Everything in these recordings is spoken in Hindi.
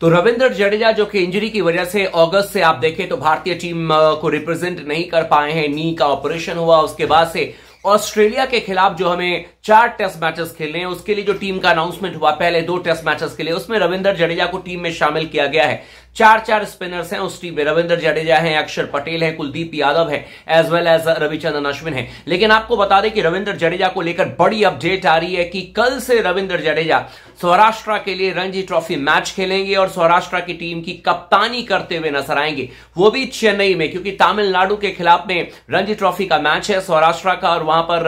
तो रविंद्र जडेजा जो कि इंजरी की वजह से अगस्त से आप देखें तो भारतीय टीम को रिप्रेजेंट नहीं कर पाए हैं नी का ऑपरेशन हुआ उसके बाद से ऑस्ट्रेलिया के खिलाफ जो हमें चार टेस्ट मैचेस खेलने हैं उसके लिए जो टीम का अनाउंसमेंट हुआ पहले दो टेस्ट मैचेस के लिए उसमें रविंद्र जडेजा को टीम में शामिल किया गया है चार चार स्पिनर्स हैं उस टीम में रविंद्र जडेजा हैं अक्षर पटेल हैं कुलदीप यादव हैं as well as Ravichandran Ashwin हैं लेकिन आपको बता दें कि रविंद्र जडेजा को लेकर बड़ी अपडेट आ रही है कि कल से रविंद्र जडेजा सौराष्ट्र के लिए रणजी ट्रॉफी मैच खेलेंगे और सौराष्ट्र की टीम की कप्तानी करते हुए नजर आएंगे वो भी चेन्नई में क्योंकि तमिलनाडु के खिलाफ में रणजी ट्रॉफी का मैच है सौराष्ट्र का और वहां पर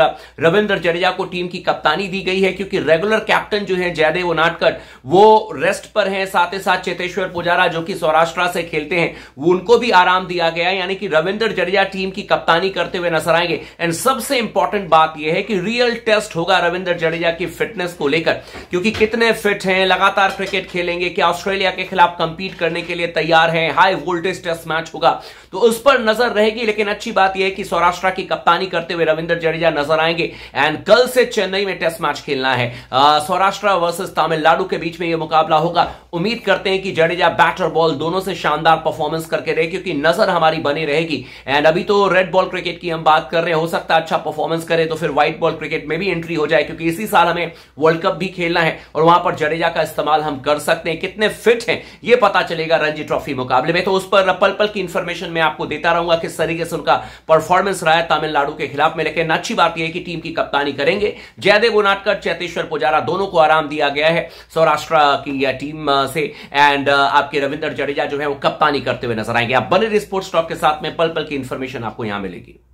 रविंद्र जडेजा को टीम की कप्तानी दी गई है क्योंकि रेगुलर कैप्टन जो है जयदेव उनाटकर वो रेस्ट पर है साथ ही साथ चेतेश्वर पुजारा जो कि सौराष्ट्र से खेलते हैं उनको भी आराम दिया गया यानी कि रविंद्र जडेजा टीम की कप्तानी करते हुए नजर आएंगे एंड सबसे इंपॉर्टेंट बात यह है कि रियल टेस्ट होगा रविंद्र जडेजा की फिटनेस को लेकर क्योंकि कितने कितने फिट हैं लगातार क्रिकेट खेलेंगे क्या ऑस्ट्रेलिया के खिलाफ कंपीट करने के लिए तैयार हैं हाई वोल्टेज टेस्ट मैच होगा तो उस पर नजर रहेगी लेकिन अच्छी बात यह है कि सौराष्ट्र की कप्तानी करते हुए रविंद्र जडेजा नजर आएंगे एंड कल से चेन्नई में टेस्ट मैच खेलना है सौराष्ट्र वर्सेज तमिलनाडु के बीच में यह मुकाबला होगा उम्मीद करते हैं कि जडेजा बैट और बॉल दोनों से शानदार परफॉर्मेंस करके रहे क्योंकि नजर हमारी बनी रहेगी एंड अभी तो रेड बॉल क्रिकेट की हम बात कर रहे हैं हो सकता है अच्छा परफॉर्मेंस करे तो फिर व्हाइट बॉल क्रिकेट में भी एंट्री हो जाए क्योंकि इसी साल हमें वर्ल्ड कप भी खेलना है और वहां पर जडेजा का इस्तेमाल हम कर सकते हैं कितने फिट हैं ये पता चलेगा रणजी ट्रॉफी मुकाबले में तो उस पर पल पल की इंफॉर्मेशन मैं आपको देता रहूंगा किस तरीके से उनका परफॉर्मेंस रहा है तमिलनाडु के खिलाफ में लेकिन अच्छी बात यह है कि टीम की कप्तानी करेंगे जयदेव उनाटकर चैतेश्वर पुजारा दोनों को आराम दिया गया है सौराष्ट्र की टीम से एंड आपके रविंद्र जडेजा जो है वो कप्तानी करते हुए नजर आएंगे आप बने रिस्पोर्ट स्टॉक के साथ में पल पल की इंफॉर्मेशन आपको यहां मिलेगी